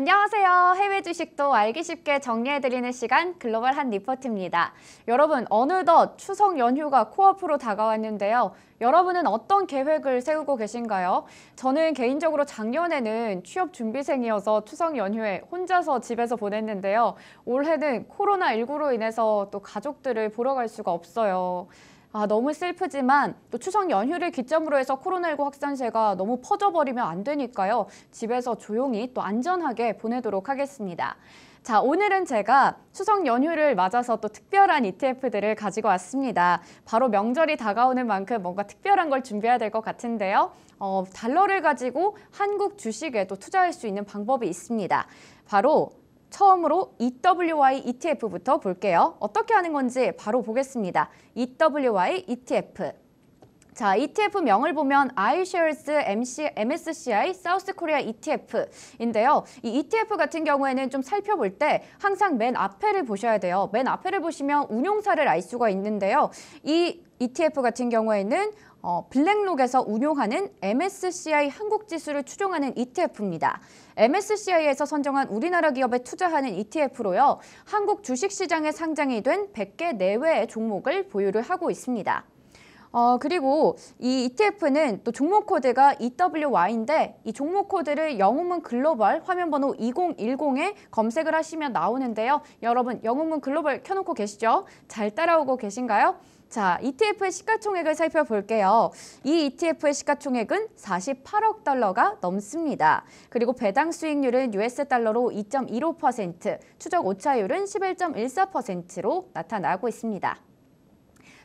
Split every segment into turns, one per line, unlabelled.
안녕하세요. 해외 주식도 알기 쉽게 정리해드리는 시간 글로벌 한 리포트입니다. 여러분 어느덧 추석 연휴가 코앞으로 다가왔는데요. 여러분은 어떤 계획을 세우고 계신가요? 저는 개인적으로 작년에는 취업 준비생이어서 추석 연휴에 혼자서 집에서 보냈는데요. 올해는 코로나19로 인해서 또 가족들을 보러 갈 수가 없어요. 아, 너무 슬프지만 또 추석 연휴를 기점으로 해서 코로나19 확산세가 너무 퍼져버리면 안 되니까요. 집에서 조용히 또 안전하게 보내도록 하겠습니다. 자, 오늘은 제가 추석 연휴를 맞아서 또 특별한 ETF들을 가지고 왔습니다. 바로 명절이 다가오는 만큼 뭔가 특별한 걸 준비해야 될 것 같은데요. 어, 달러를 가지고 한국 주식에 또 투자할 수 있는 방법이 있습니다. 바로 처음으로 EWY ETF부터 볼게요. 어떻게 하는 건지 바로 보겠습니다. EWY ETF. 자, ETF 명을 보면 iShares MC, MSCI 사우스 코리아 ETF인데요. 이 ETF 같은 경우에는 좀 살펴볼 때 항상 맨 앞에를 보셔야 돼요. 맨 앞에를 보시면 운용사를 알 수가 있는데요. 이 ETF 같은 경우에는 어, 블랙록에서 운용하는 MSCI 한국 지수를 추종하는 ETF입니다. MSCI에서 선정한 우리나라 기업에 투자하는 ETF로요. 한국 주식시장에 상장이 된 100개 내외의 종목을 보유를 하고 있습니다. 어, 그리고 이 ETF는 또 종목 코드가 EWY인데 이 종목 코드를 영웅문 글로벌 화면 번호 2010에 검색을 하시면 나오는데요. 여러분 영웅문 글로벌 켜놓고 계시죠? 잘 따라오고 계신가요? 자, ETF의 시가총액을 살펴볼게요. 이 ETF의 시가총액은 48억 달러가 넘습니다. 그리고 배당 수익률은 US 달러로 2.15%, 추적 오차율은 11.14%로 나타나고 있습니다.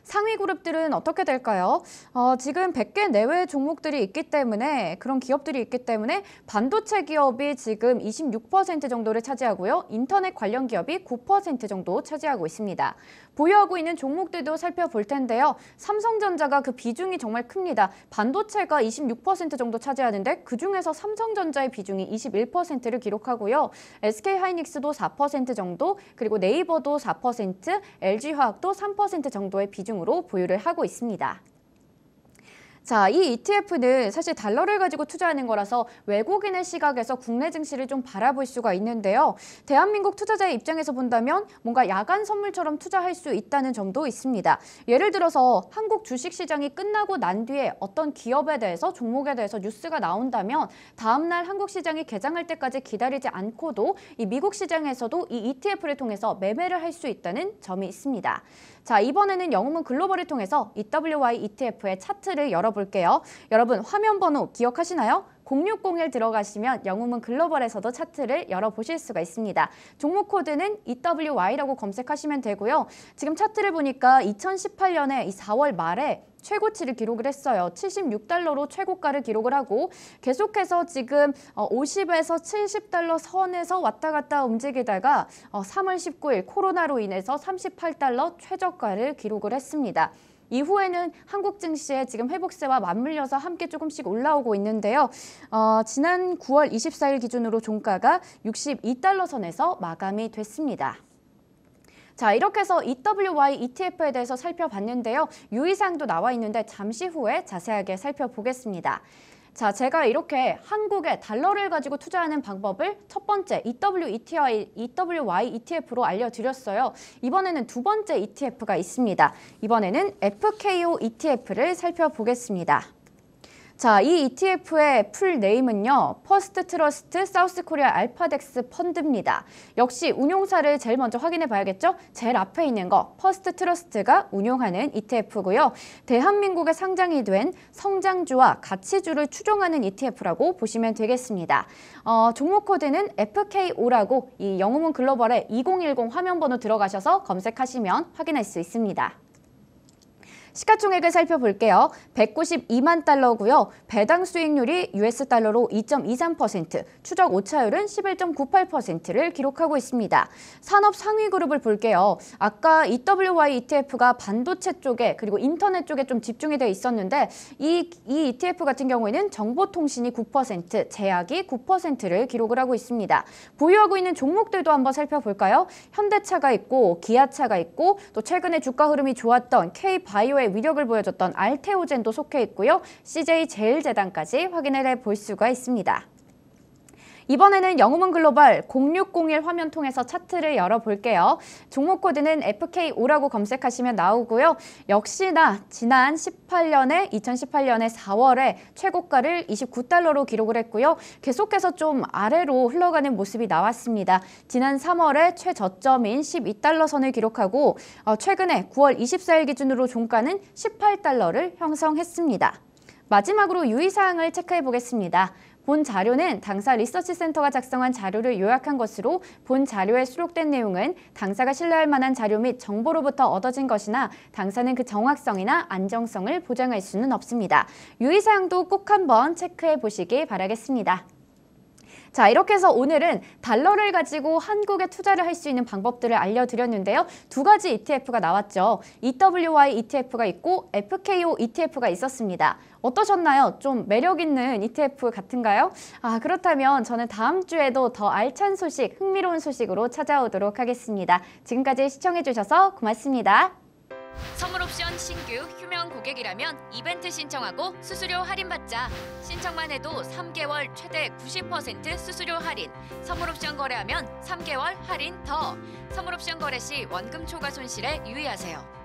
상위 그룹들은 어떻게 될까요? 어, 지금 100개 내외 종목들이 있기 때문에 그런 기업들이 있기 때문에 반도체 기업이 지금 26% 정도를 차지하고요. 인터넷 관련 기업이 9% 정도 차지하고 있습니다. 보유하고 있는 종목들도 살펴볼 텐데요. 삼성전자가 그 비중이 정말 큽니다. 반도체가 26% 정도 차지하는데 그중에서 삼성전자의 비중이 21%를 기록하고요. SK하이닉스도 4% 정도, 그리고 네이버도 4%, LG화학도 3% 정도의 비중으로 보유를 하고 있습니다. 자, 이 ETF는 사실 달러를 가지고 투자하는 거라서 외국인의 시각에서 국내 증시를 좀 바라볼 수가 있는데요. 대한민국 투자자의 입장에서 본다면 뭔가 야간 선물처럼 투자할 수 있다는 점도 있습니다. 예를 들어서 한국 주식시장이 끝나고 난 뒤에 어떤 기업에 대해서 종목에 대해서 뉴스가 나온다면 다음날 한국 시장이 개장할 때까지 기다리지 않고도 이 미국 시장에서도 이 ETF를 통해서 매매를 할 수 있다는 점이 있습니다. 자, 이번에는 영웅은 글로벌을 통해서 EWY ETF의 차트를 열어보겠습니다. 볼게요. 여러분 화면 번호 기억하시나요? 0601 들어가시면 영웅은 글로벌에서도 차트를 열어보실 수가 있습니다. 종목 코드는 EWY라고 검색하시면 되고요. 지금 차트를 보니까 2018년에 4월 말에 최고치를 기록을 했어요. 76달러로 최고가를 기록을 하고 계속해서 지금 50에서 어, 70달러 선에서 왔다 갔다 움직이다가 3월 어, 19일 코로나로 인해서 38달러 최저가를 기록을 했습니다. 이후에는 한국 증시에 지금 회복세와 맞물려서 함께 조금씩 올라오고 있는데요. 어, 지난 9월 24일 기준으로 종가가 62달러 선에서 마감이 됐습니다. 자, 이렇게 해서 EWY ETF에 대해서 살펴봤는데요. 유의사항도 나와 있는데 잠시 후에 자세하게 살펴보겠습니다. 자, 제가 이렇게 한국의 달러를 가지고 투자하는 방법을 첫 번째 EWETI, EWY ETF로 알려드렸어요. 이번에는 두 번째 ETF가 있습니다. 이번에는 FKO ETF를 살펴보겠습니다. 자, 이 ETF의 풀 네임은요. 퍼스트 트러스트 사우스 코리아 알파덱스 펀드입니다. 역시 운용사를 제일 먼저 확인해 봐야겠죠? 제일 앞에 있는 거 퍼스트 트러스트가 운용하는 ETF고요. 대한민국에 상장이 된 성장주와 가치주를 추종하는 ETF라고 보시면 되겠습니다. 어, 종목 코드는 FKO라고 이 영웅은 글로벌의 2010 화면번호 들어가셔서 검색하시면 확인할 수 있습니다. 시가총액을 살펴볼게요. 192만 달러고요. 배당 수익률이 US 달러로 2.23%, 추적 오차율은 11.98%를 기록하고 있습니다. 산업 상위 그룹을 볼게요. 아까 EWY ETF가 반도체 쪽에 그리고 인터넷 쪽에 좀 집중이 돼 있었는데 이, 이 ETF 같은 경우에는 정보통신이 9%, 제약이 9%를 기록을 하고 있습니다. 보유하고 있는 종목들도 한번 살펴볼까요? 현대차가 있고 기아차가 있고 또 최근에 주가 흐름이 좋았던 K 바이오의 위력을 보여줬던 알테오젠도 속해 있고요. CJ 제일재단까지 확인을 해볼 수가 있습니다. 이번에는 영웅은 글로벌 0601 화면 통해서 차트를 열어볼게요. 종목 코드는 FK5라고 검색하시면 나오고요. 역시나 지난 18년에 2018년에 4월에 최고가를 29달러로 기록을 했고요. 계속해서 좀 아래로 흘러가는 모습이 나왔습니다. 지난 3월에 최저점인 12달러 선을 기록하고 어, 최근에 9월 24일 기준으로 종가는 18달러를 형성했습니다. 마지막으로 유의사항을 체크해 보겠습니다. 본 자료는 당사 리서치센터가 작성한 자료를 요약한 것으로 본 자료에 수록된 내용은 당사가 신뢰할 만한 자료 및 정보로부터 얻어진 것이나 당사는 그 정확성이나 안정성을 보장할 수는 없습니다. 유의사항도 꼭 한번 체크해 보시기 바라겠습니다. 자 이렇게 해서 오늘은 달러를 가지고 한국에 투자를 할 수 있는 방법들을 알려드렸는데요. 두 가지 ETF가 나왔죠. EWY ETF가 있고 FKO ETF가 있었습니다. 어떠셨나요? 좀 매력 있는 ETF 같은가요? 아 그렇다면 저는 다음 주에도 더 알찬 소식, 흥미로운 소식으로 찾아오도록 하겠습니다. 지금까지 시청해주셔서 고맙습니다. 선물 옵션 신규 휴면 고객이라면 이벤트 신청하고 수수료 할인받자. 신청만 해도 3개월 최대 90% 수수료 할인. 선물 옵션 거래하면 3개월 할인 더. 선물 옵션 거래 시 원금 초과 손실에 유의하세요.